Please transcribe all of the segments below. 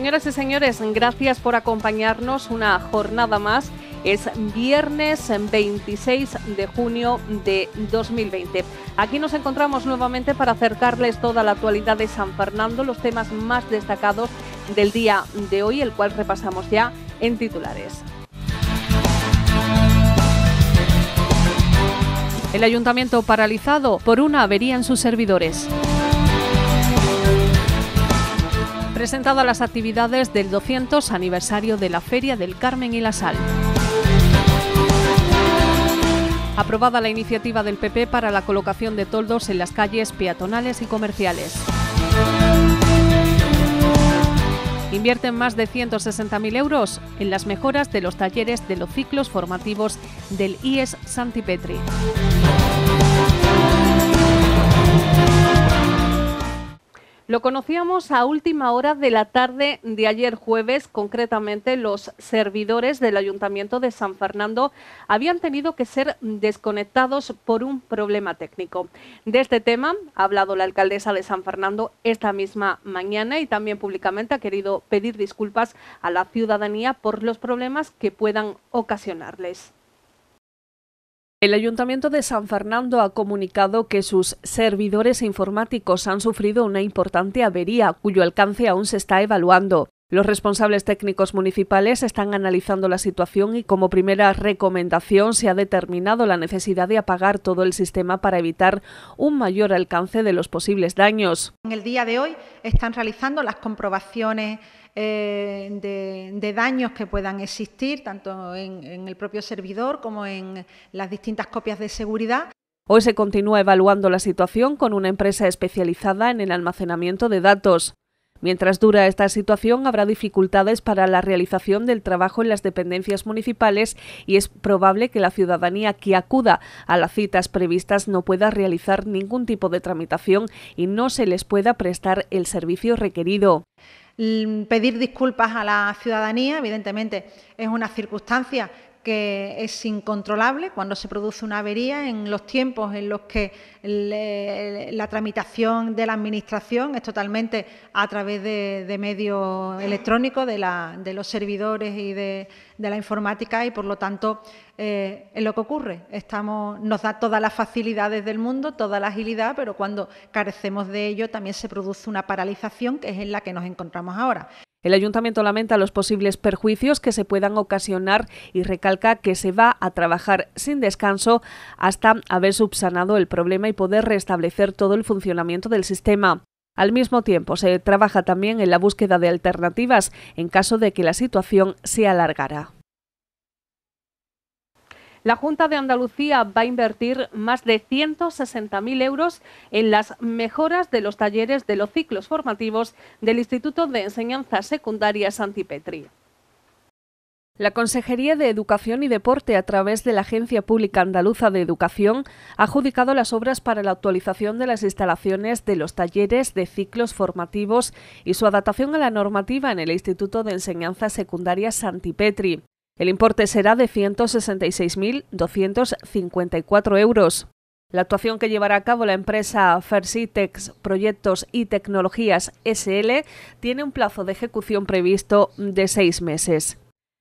Señoras y señores, gracias por acompañarnos una jornada más. Es viernes 26 de junio de 2020. Aquí nos encontramos nuevamente para acercarles toda la actualidad de San Fernando, los temas más destacados del día de hoy, el cual repasamos ya en titulares. El ayuntamiento paralizado por una avería en sus servidores presentado las actividades del 200 aniversario de la Feria del Carmen y la Sal. Aprobada la iniciativa del PP para la colocación de toldos en las calles peatonales y comerciales. Invierten más de 160.000 euros en las mejoras de los talleres de los ciclos formativos del IES Santipetri. Lo conocíamos a última hora de la tarde de ayer jueves. Concretamente, los servidores del Ayuntamiento de San Fernando habían tenido que ser desconectados por un problema técnico. De este tema ha hablado la alcaldesa de San Fernando esta misma mañana y también públicamente ha querido pedir disculpas a la ciudadanía por los problemas que puedan ocasionarles. El Ayuntamiento de San Fernando ha comunicado que sus servidores informáticos han sufrido una importante avería cuyo alcance aún se está evaluando. Los responsables técnicos municipales están analizando la situación y como primera recomendación se ha determinado la necesidad de apagar todo el sistema para evitar un mayor alcance de los posibles daños. En el día de hoy están realizando las comprobaciones eh, de, daños que puedan existir, tanto en el propio servidor como en las distintas copias de seguridad. Hoy se continúa evaluando la situación con una empresa especializada en el almacenamiento de datos. Mientras dura esta situación, habrá dificultades para la realización del trabajo en las dependencias municipales y es probable que la ciudadanía que acuda a las citas previstas no pueda realizar ningún tipo de tramitación y no se les pueda prestar el servicio requerido pedir disculpas a la ciudadanía, evidentemente es una circunstancia que es incontrolable cuando se produce una avería en los tiempos en los que eh, la tramitación de la Administración es totalmente a través de, medios electrónicos, de, los servidores y de, la informática y, por lo tanto, eh, es lo que ocurre. nos da todas las facilidades del mundo, toda la agilidad, pero cuando carecemos de ello también se produce una paralización que es en la que nos encontramos ahora. El ayuntamiento lamenta los posibles perjuicios que se puedan ocasionar y recalca que se va a trabajar sin descanso hasta haber subsanado el problema y poder restablecer todo el funcionamiento del sistema. Al mismo tiempo, se trabaja también en la búsqueda de alternativas en caso de que la situación se alargara. La Junta de Andalucía va a invertir más de 160.000 euros en las mejoras de los talleres de los ciclos formativos del Instituto de Enseñanza Secundaria Santipetri. La Consejería de Educación y Deporte, a través de la Agencia Pública Andaluza de Educación, ha adjudicado las obras para la actualización de las instalaciones de los talleres de ciclos formativos y su adaptación a la normativa en el Instituto de Enseñanza Secundaria Santipetri. El importe será de 166.254 euros. La actuación que llevará a cabo la empresa Fersitex Proyectos y Tecnologías SL tiene un plazo de ejecución previsto de seis meses.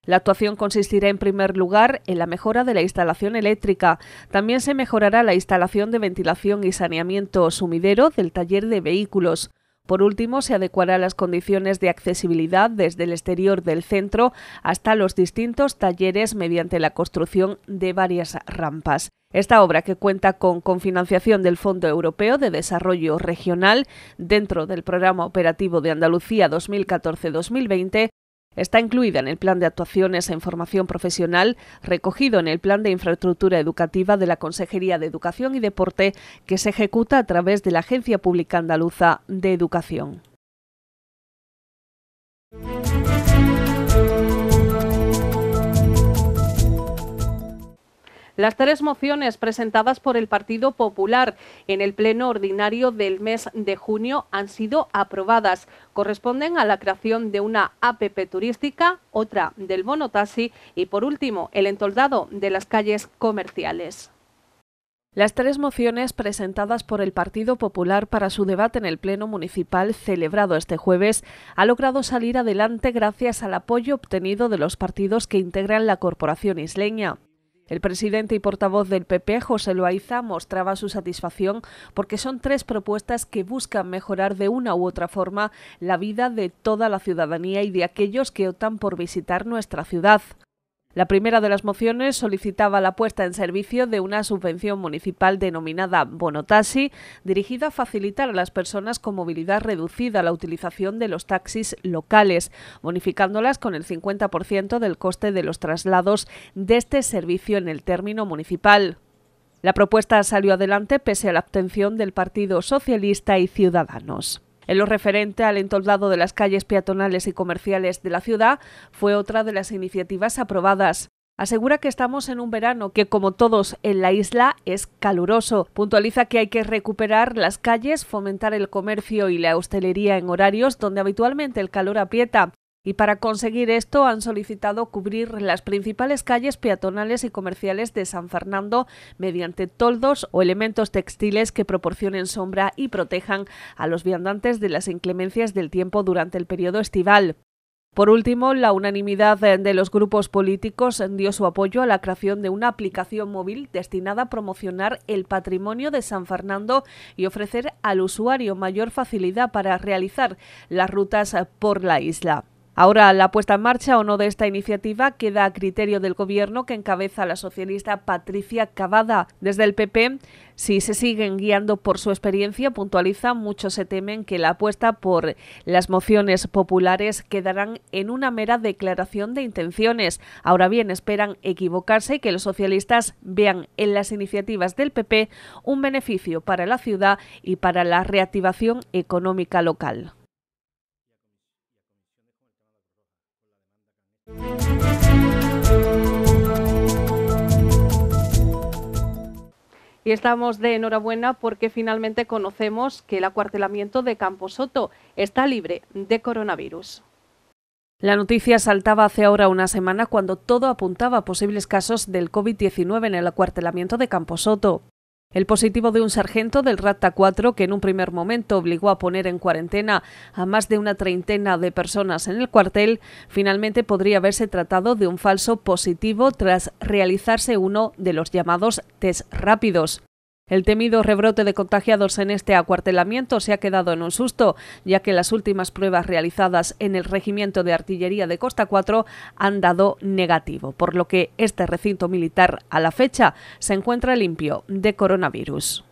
La actuación consistirá en primer lugar en la mejora de la instalación eléctrica. También se mejorará la instalación de ventilación y saneamiento sumidero del taller de vehículos. Por último, se adecuará las condiciones de accesibilidad desde el exterior del centro hasta los distintos talleres mediante la construcción de varias rampas. Esta obra, que cuenta con financiación del Fondo Europeo de Desarrollo Regional dentro del Programa Operativo de Andalucía 2014-2020, Está incluida en el plan de actuaciones en formación profesional recogido en el plan de infraestructura educativa de la Consejería de Educación y Deporte que se ejecuta a través de la Agencia Pública Andaluza de Educación. las tres mociones presentadas por el Partido Popular en el Pleno Ordinario del mes de junio han sido aprobadas. Corresponden a la creación de una APP turística, otra del bono y, por último, el entoldado de las calles comerciales. Las tres mociones presentadas por el Partido Popular para su debate en el Pleno Municipal celebrado este jueves ha logrado salir adelante gracias al apoyo obtenido de los partidos que integran la Corporación Isleña. El presidente y portavoz del PP, José Loaiza, mostraba su satisfacción porque son tres propuestas que buscan mejorar de una u otra forma la vida de toda la ciudadanía y de aquellos que optan por visitar nuestra ciudad. La primera de las mociones solicitaba la puesta en servicio de una subvención municipal denominada Bonotaxi, dirigida a facilitar a las personas con movilidad reducida la utilización de los taxis locales, bonificándolas con el 50% del coste de los traslados de este servicio en el término municipal. La propuesta salió adelante pese a la abstención del Partido Socialista y Ciudadanos. En lo referente al entoldado de las calles peatonales y comerciales de la ciudad, fue otra de las iniciativas aprobadas. Asegura que estamos en un verano que, como todos en la isla, es caluroso. Puntualiza que hay que recuperar las calles, fomentar el comercio y la hostelería en horarios donde habitualmente el calor aprieta y para conseguir esto han solicitado cubrir las principales calles peatonales y comerciales de San Fernando mediante toldos o elementos textiles que proporcionen sombra y protejan a los viandantes de las inclemencias del tiempo durante el periodo estival. Por último, la unanimidad de los grupos políticos dio su apoyo a la creación de una aplicación móvil destinada a promocionar el patrimonio de San Fernando y ofrecer al usuario mayor facilidad para realizar las rutas por la isla. Ahora la puesta en marcha o no de esta iniciativa queda a criterio del Gobierno que encabeza la socialista Patricia Cavada. Desde el PP, si se siguen guiando por su experiencia, puntualiza, muchos se temen que la apuesta por las mociones populares quedarán en una mera declaración de intenciones. Ahora bien, esperan equivocarse y que los socialistas vean en las iniciativas del PP un beneficio para la ciudad y para la reactivación económica local. Y estamos de enhorabuena porque finalmente conocemos que el acuartelamiento de Camposoto está libre de coronavirus. La noticia saltaba hace ahora una semana cuando todo apuntaba a posibles casos del COVID-19 en el acuartelamiento de Camposoto. El positivo de un sargento del Rata 4, que en un primer momento obligó a poner en cuarentena a más de una treintena de personas en el cuartel, finalmente podría haberse tratado de un falso positivo tras realizarse uno de los llamados test rápidos. El temido rebrote de contagiados en este acuartelamiento se ha quedado en un susto, ya que las últimas pruebas realizadas en el Regimiento de Artillería de Costa 4 han dado negativo, por lo que este recinto militar a la fecha se encuentra limpio de coronavirus.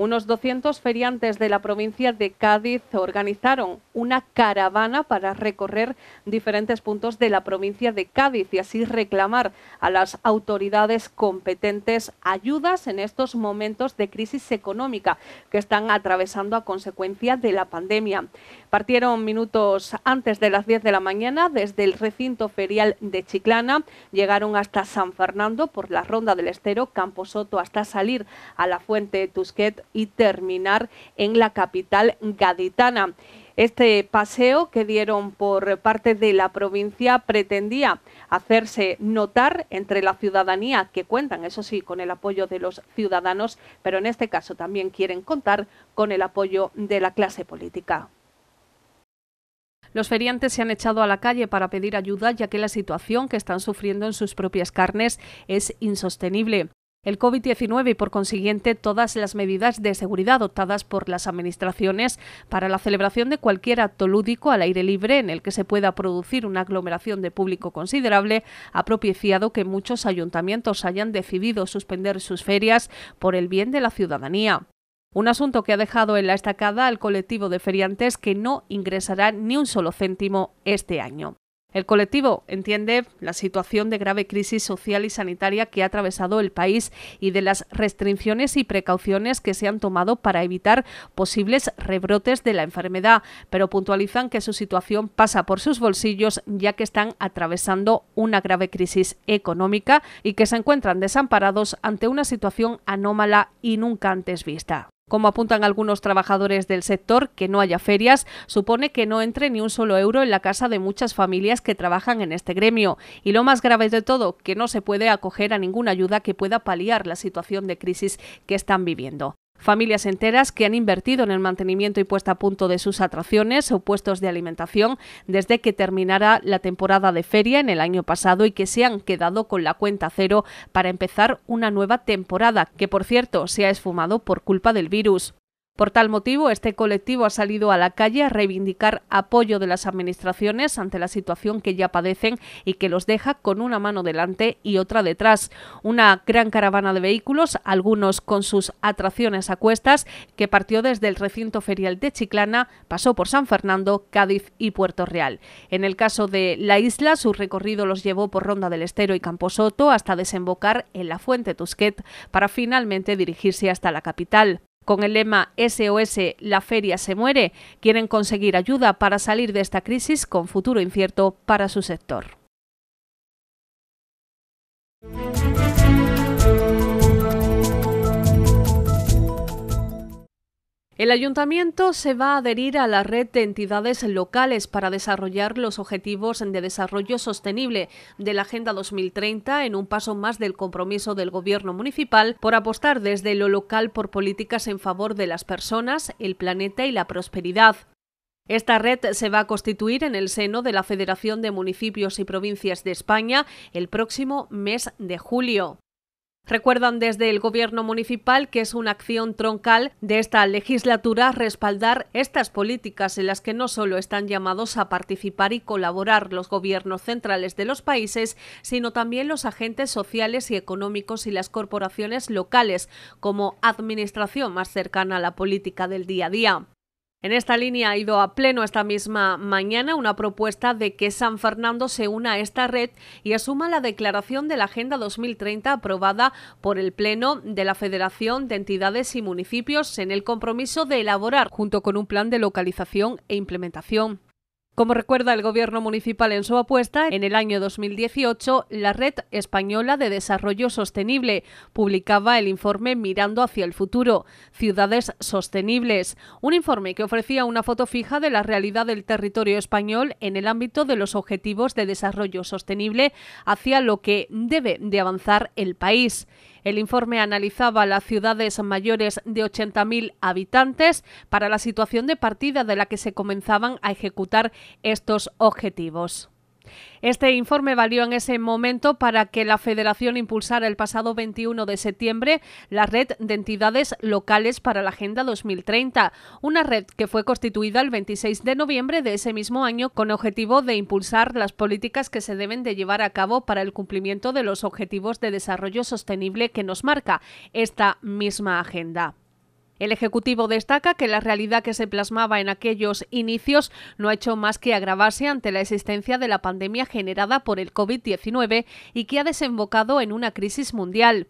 Unos 200 feriantes de la provincia de Cádiz organizaron una caravana para recorrer diferentes puntos de la provincia de Cádiz y así reclamar a las autoridades competentes ayudas en estos momentos de crisis económica que están atravesando a consecuencia de la pandemia. Partieron minutos antes de las 10 de la mañana desde el recinto ferial de Chiclana, llegaron hasta San Fernando por la Ronda del Estero, Camposoto hasta salir a la Fuente Tusquet y terminar en la capital gaditana. Este paseo que dieron por parte de la provincia pretendía hacerse notar entre la ciudadanía, que cuentan, eso sí, con el apoyo de los ciudadanos, pero en este caso también quieren contar con el apoyo de la clase política. Los feriantes se han echado a la calle para pedir ayuda ya que la situación que están sufriendo en sus propias carnes es insostenible el COVID-19 y por consiguiente todas las medidas de seguridad adoptadas por las administraciones para la celebración de cualquier acto lúdico al aire libre en el que se pueda producir una aglomeración de público considerable ha propiciado que muchos ayuntamientos hayan decidido suspender sus ferias por el bien de la ciudadanía. Un asunto que ha dejado en la estacada al colectivo de feriantes que no ingresará ni un solo céntimo este año. El colectivo entiende la situación de grave crisis social y sanitaria que ha atravesado el país y de las restricciones y precauciones que se han tomado para evitar posibles rebrotes de la enfermedad, pero puntualizan que su situación pasa por sus bolsillos ya que están atravesando una grave crisis económica y que se encuentran desamparados ante una situación anómala y nunca antes vista. Como apuntan algunos trabajadores del sector, que no haya ferias supone que no entre ni un solo euro en la casa de muchas familias que trabajan en este gremio. Y lo más grave de todo, que no se puede acoger a ninguna ayuda que pueda paliar la situación de crisis que están viviendo familias enteras que han invertido en el mantenimiento y puesta a punto de sus atracciones o puestos de alimentación desde que terminara la temporada de feria en el año pasado y que se han quedado con la cuenta cero para empezar una nueva temporada, que por cierto se ha esfumado por culpa del virus. Por tal motivo, este colectivo ha salido a la calle a reivindicar apoyo de las administraciones ante la situación que ya padecen y que los deja con una mano delante y otra detrás. Una gran caravana de vehículos, algunos con sus atracciones a cuestas, que partió desde el recinto ferial de Chiclana, pasó por San Fernando, Cádiz y Puerto Real. En el caso de la isla, su recorrido los llevó por Ronda del Estero y Camposoto hasta desembocar en la Fuente Tusquet para finalmente dirigirse hasta la capital con el lema SOS La feria se muere, quieren conseguir ayuda para salir de esta crisis con futuro incierto para su sector. El ayuntamiento se va a adherir a la red de entidades locales para desarrollar los objetivos de desarrollo sostenible de la Agenda 2030 en un paso más del compromiso del gobierno municipal por apostar desde lo local por políticas en favor de las personas, el planeta y la prosperidad. Esta red se va a constituir en el seno de la Federación de Municipios y Provincias de España el próximo mes de julio. Recuerdan desde el Gobierno municipal que es una acción troncal de esta legislatura respaldar estas políticas en las que no solo están llamados a participar y colaborar los gobiernos centrales de los países, sino también los agentes sociales y económicos y las corporaciones locales como administración más cercana a la política del día a día. En esta línea ha ido a pleno esta misma mañana una propuesta de que San Fernando se una a esta red y asuma la declaración de la Agenda 2030 aprobada por el Pleno de la Federación de Entidades y Municipios en el compromiso de elaborar, junto con un plan de localización e implementación. Como recuerda el gobierno municipal en su apuesta, en el año 2018 la Red Española de Desarrollo Sostenible publicaba el informe Mirando hacia el futuro, Ciudades Sostenibles, un informe que ofrecía una foto fija de la realidad del territorio español en el ámbito de los objetivos de desarrollo sostenible hacia lo que debe de avanzar el país. El informe analizaba las ciudades mayores de 80.000 habitantes para la situación de partida de la que se comenzaban a ejecutar estos objetivos. Este informe valió en ese momento para que la Federación impulsara el pasado 21 de septiembre la Red de Entidades Locales para la Agenda 2030, una red que fue constituida el 26 de noviembre de ese mismo año con objetivo de impulsar las políticas que se deben de llevar a cabo para el cumplimiento de los objetivos de desarrollo sostenible que nos marca esta misma agenda. El Ejecutivo destaca que la realidad que se plasmaba en aquellos inicios no ha hecho más que agravarse ante la existencia de la pandemia generada por el COVID-19 y que ha desembocado en una crisis mundial.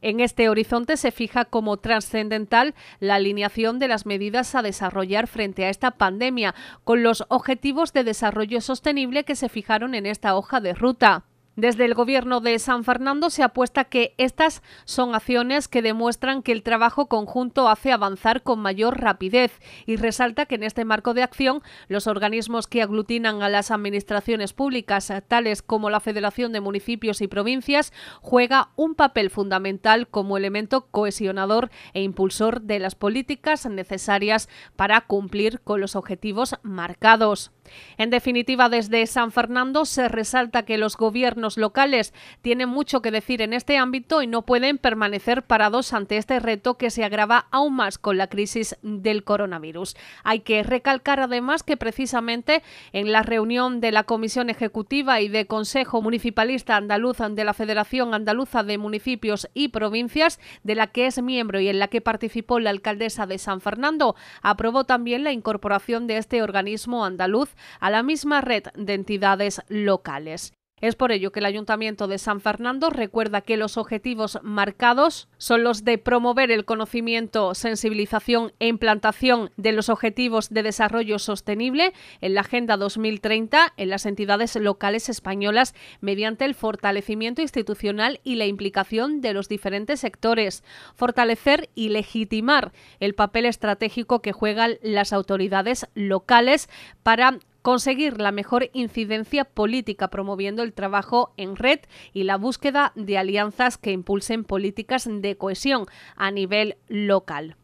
En este horizonte se fija como trascendental la alineación de las medidas a desarrollar frente a esta pandemia con los objetivos de desarrollo sostenible que se fijaron en esta hoja de ruta. Desde el gobierno de San Fernando se apuesta que estas son acciones que demuestran que el trabajo conjunto hace avanzar con mayor rapidez y resalta que en este marco de acción los organismos que aglutinan a las administraciones públicas, tales como la Federación de Municipios y Provincias, juega un papel fundamental como elemento cohesionador e impulsor de las políticas necesarias para cumplir con los objetivos marcados. En definitiva, desde San Fernando se resalta que los gobiernos locales tienen mucho que decir en este ámbito y no pueden permanecer parados ante este reto que se agrava aún más con la crisis del coronavirus. Hay que recalcar además que precisamente en la reunión de la Comisión Ejecutiva y de Consejo Municipalista Andaluz de la Federación Andaluza de Municipios y Provincias, de la que es miembro y en la que participó la alcaldesa de San Fernando, aprobó también la incorporación de este organismo andaluz a la misma red de entidades locales. Es por ello que el Ayuntamiento de San Fernando recuerda que los objetivos marcados son los de promover el conocimiento, sensibilización e implantación de los objetivos de desarrollo sostenible en la Agenda 2030 en las entidades locales españolas mediante el fortalecimiento institucional y la implicación de los diferentes sectores, fortalecer y legitimar el papel estratégico que juegan las autoridades locales para conseguir la mejor incidencia política promoviendo el trabajo en red y la búsqueda de alianzas que impulsen políticas de cohesión a nivel local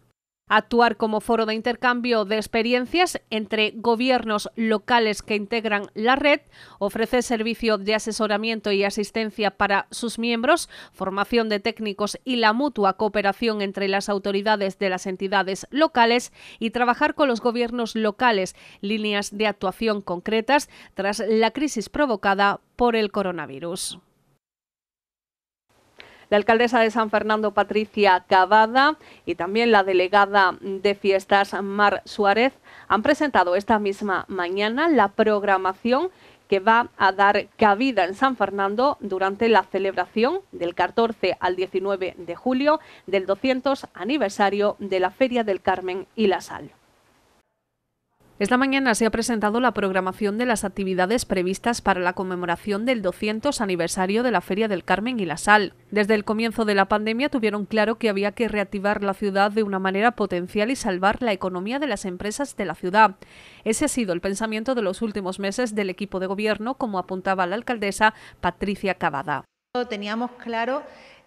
actuar como foro de intercambio de experiencias entre gobiernos locales que integran la red, ofrece servicio de asesoramiento y asistencia para sus miembros, formación de técnicos y la mutua cooperación entre las autoridades de las entidades locales y trabajar con los gobiernos locales, líneas de actuación concretas tras la crisis provocada por el coronavirus la alcaldesa de San Fernando, Patricia Cavada, y también la delegada de fiestas, Mar Suárez, han presentado esta misma mañana la programación que va a dar cabida en San Fernando durante la celebración del 14 al 19 de julio del 200 aniversario de la Feria del Carmen y la Sal. Esta mañana se ha presentado la programación de las actividades previstas para la conmemoración del 200 aniversario de la Feria del Carmen y la Sal. Desde el comienzo de la pandemia tuvieron claro que había que reactivar la ciudad de una manera potencial y salvar la economía de las empresas de la ciudad. Ese ha sido el pensamiento de los últimos meses del equipo de gobierno, como apuntaba la alcaldesa Patricia Cavada. Teníamos claro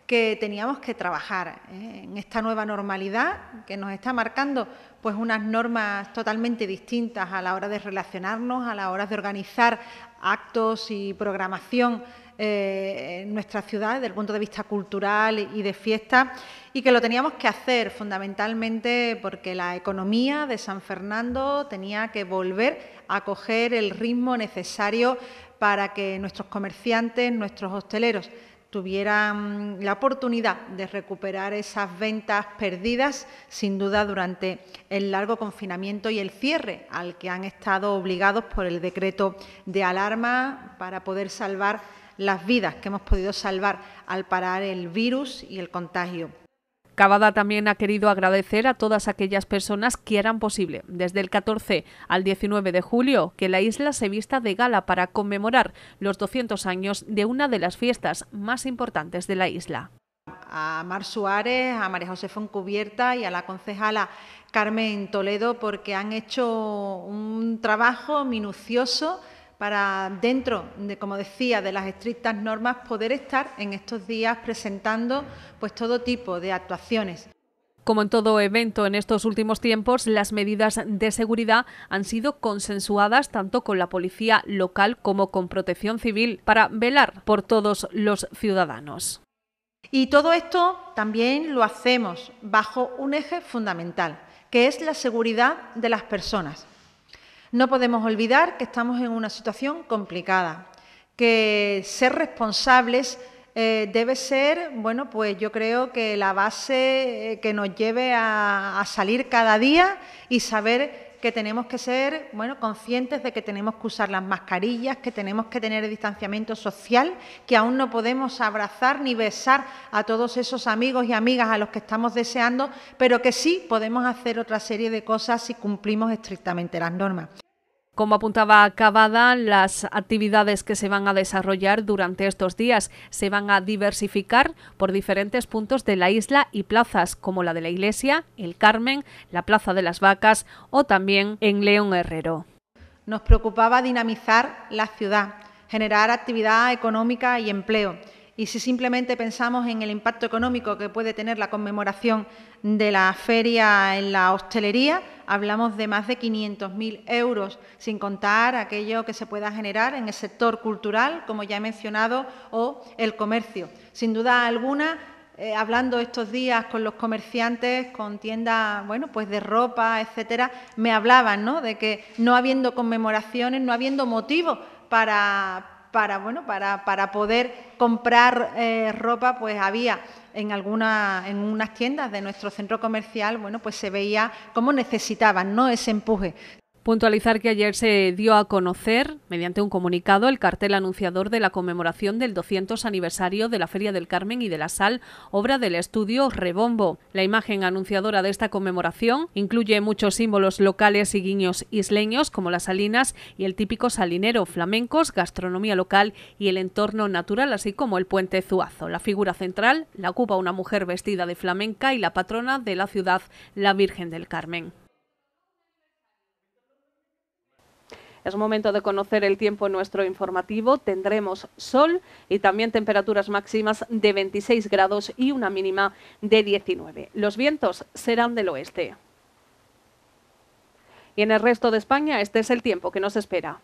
que teníamos que trabajar ¿eh? en esta nueva normalidad que nos está marcando pues unas normas totalmente distintas a la hora de relacionarnos, a la hora de organizar actos y programación eh, en nuestra ciudad desde el punto de vista cultural y de fiesta y que lo teníamos que hacer fundamentalmente porque la economía de San Fernando tenía que volver a coger el ritmo necesario para que nuestros comerciantes, nuestros hosteleros tuvieran mm, la oportunidad de recuperar esas ventas perdidas, sin duda, durante el largo confinamiento y el cierre al que han estado obligados por el decreto de alarma para poder salvar las vidas que hemos podido salvar al parar el virus y el contagio. Cavada también ha querido agradecer a todas aquellas personas que harán posible, desde el 14 al 19 de julio, que la isla se vista de gala para conmemorar los 200 años de una de las fiestas más importantes de la isla a Mar Suárez, a María José Foncubierta y a la concejala Carmen Toledo porque han hecho un trabajo minucioso para dentro de, como decía, de las estrictas normas, poder estar en estos días presentando pues todo tipo de actuaciones. Como en todo evento en estos últimos tiempos, las medidas de seguridad han sido consensuadas tanto con la policía local como con protección civil para velar por todos los ciudadanos. Y todo esto también lo hacemos bajo un eje fundamental, que es la seguridad de las personas. No podemos olvidar que estamos en una situación complicada, que ser responsables eh, debe ser, bueno, pues yo creo que la base eh, que nos lleve a salir cada día y saber que tenemos que ser bueno, conscientes de que tenemos que usar las mascarillas, que tenemos que tener el distanciamiento social, que aún no podemos abrazar ni besar a todos esos amigos y amigas a los que estamos deseando, pero que sí podemos hacer otra serie de cosas si cumplimos estrictamente las normas. Como apuntaba Cavada, las actividades que se van a desarrollar durante estos días se van a diversificar por diferentes puntos de la isla y plazas como la de la Iglesia, el Carmen, la Plaza de las Vacas o también en León Herrero. Nos preocupaba dinamizar la ciudad, generar actividad económica y empleo y si simplemente pensamos en el impacto económico que puede tener la conmemoración de la feria en la hostelería, hablamos de más de 500.000 euros, sin contar aquello que se pueda generar en el sector cultural, como ya he mencionado, o el comercio. Sin duda alguna, eh, hablando estos días con los comerciantes, con tiendas, bueno, pues de ropa, etcétera, me hablaban, ¿no? De que no habiendo conmemoraciones, no habiendo motivo para para, bueno, para, para poder comprar eh, ropa, pues había en algunas en unas tiendas de nuestro centro comercial, bueno, pues se veía cómo necesitaban, ¿no? Ese empuje. Puntualizar que ayer se dio a conocer, mediante un comunicado, el cartel anunciador de la conmemoración del 200 aniversario de la Feria del Carmen y de la Sal, obra del estudio Rebombo. La imagen anunciadora de esta conmemoración incluye muchos símbolos locales y guiños isleños, como las salinas y el típico salinero, flamencos, gastronomía local y el entorno natural, así como el puente Zuazo. La figura central la ocupa una mujer vestida de flamenca y la patrona de la ciudad, la Virgen del Carmen. Es momento de conocer el tiempo en nuestro informativo. Tendremos sol y también temperaturas máximas de 26 grados y una mínima de 19. Los vientos serán del oeste. Y en el resto de España, este es el tiempo que nos espera.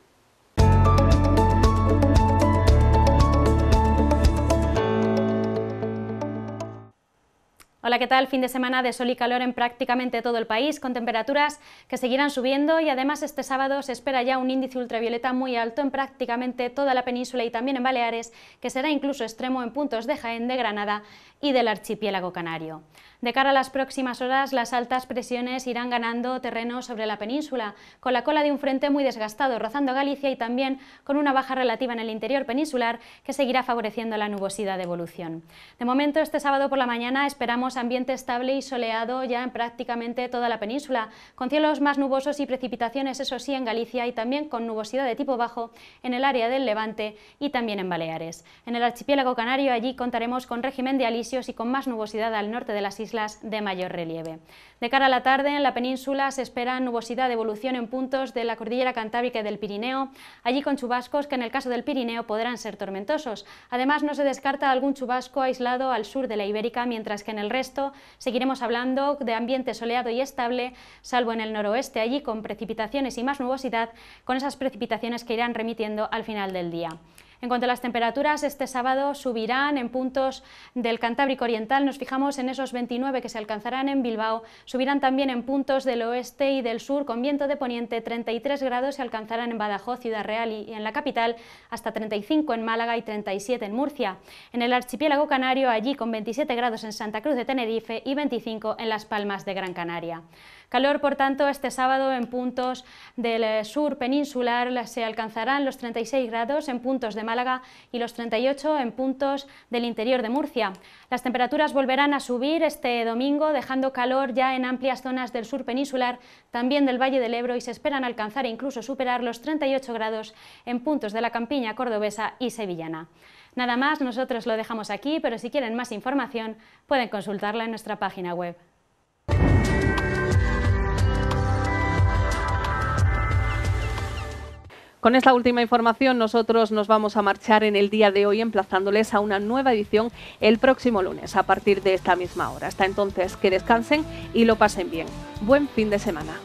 Hola, ¿qué tal? Fin de semana de sol y calor en prácticamente todo el país, con temperaturas que seguirán subiendo y además este sábado se espera ya un índice ultravioleta muy alto en prácticamente toda la península y también en Baleares, que será incluso extremo en puntos de Jaén, de Granada y del archipiélago canario. De cara a las próximas horas, las altas presiones irán ganando terreno sobre la península, con la cola de un frente muy desgastado rozando Galicia y también con una baja relativa en el interior peninsular que seguirá favoreciendo la nubosidad de evolución. De momento, este sábado por la mañana esperamos ambiente estable y soleado ya en prácticamente toda la península, con cielos más nubosos y precipitaciones, eso sí, en Galicia y también con nubosidad de tipo bajo en el área del Levante y también en Baleares. En el archipiélago canario allí contaremos con régimen de alisios y con más nubosidad al norte de las islas de mayor relieve. De cara a la tarde, en la península se espera nubosidad de evolución en puntos de la cordillera cantábrica y del Pirineo, allí con chubascos que en el caso del Pirineo podrán ser tormentosos. Además, no se descarta algún chubasco aislado al sur de la Ibérica, mientras que en el resto seguiremos hablando de ambiente soleado y estable, salvo en el noroeste, allí con precipitaciones y más nubosidad, con esas precipitaciones que irán remitiendo al final del día. En cuanto a las temperaturas, este sábado subirán en puntos del Cantábrico Oriental. Nos fijamos en esos 29 que se alcanzarán en Bilbao. Subirán también en puntos del oeste y del sur con viento de poniente. 33 grados se alcanzarán en Badajoz, Ciudad Real y en la capital, hasta 35 en Málaga y 37 en Murcia. En el archipiélago canario, allí con 27 grados en Santa Cruz de Tenerife y 25 en Las Palmas de Gran Canaria. Calor, por tanto, este sábado en puntos del eh, sur peninsular se alcanzarán los 36 grados en puntos de Málaga y los 38 en puntos del interior de Murcia. Las temperaturas volverán a subir este domingo, dejando calor ya en amplias zonas del sur peninsular, también del Valle del Ebro, y se esperan alcanzar e incluso superar los 38 grados en puntos de la campiña cordobesa y sevillana. Nada más, nosotros lo dejamos aquí, pero si quieren más información pueden consultarla en nuestra página web. Con esta última información nosotros nos vamos a marchar en el día de hoy emplazándoles a una nueva edición el próximo lunes a partir de esta misma hora. Hasta entonces que descansen y lo pasen bien. Buen fin de semana.